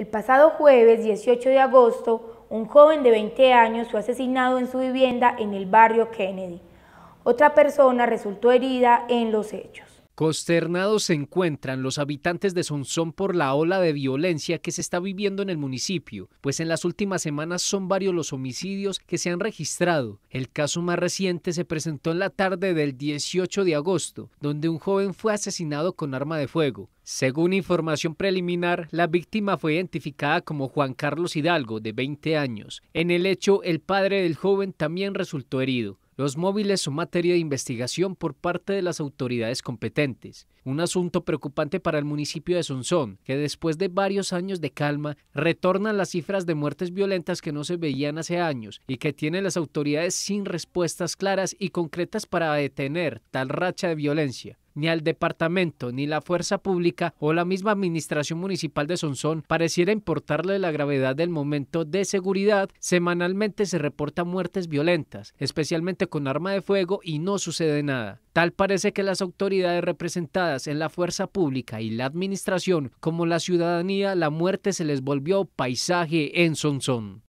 El pasado jueves 18 de agosto, un joven de 20 años fue asesinado en su vivienda en el barrio Kennedy. Otra persona resultó herida en los hechos. Consternados se encuentran los habitantes de Sonsón por la ola de violencia que se está viviendo en el municipio, pues en las últimas semanas son varios los homicidios que se han registrado. El caso más reciente se presentó en la tarde del 18 de agosto, donde un joven fue asesinado con arma de fuego. Según información preliminar, la víctima fue identificada como Juan Carlos Hidalgo, de 20 años. En el hecho, el padre del joven también resultó herido los móviles son materia de investigación por parte de las autoridades competentes. Un asunto preocupante para el municipio de Sonsón, que después de varios años de calma, retornan las cifras de muertes violentas que no se veían hace años y que tienen las autoridades sin respuestas claras y concretas para detener tal racha de violencia ni al departamento, ni la fuerza pública o la misma administración municipal de Sonsón pareciera importarle la gravedad del momento de seguridad, semanalmente se reportan muertes violentas, especialmente con arma de fuego y no sucede nada. Tal parece que las autoridades representadas en la fuerza pública y la administración, como la ciudadanía, la muerte se les volvió paisaje en Sonsón.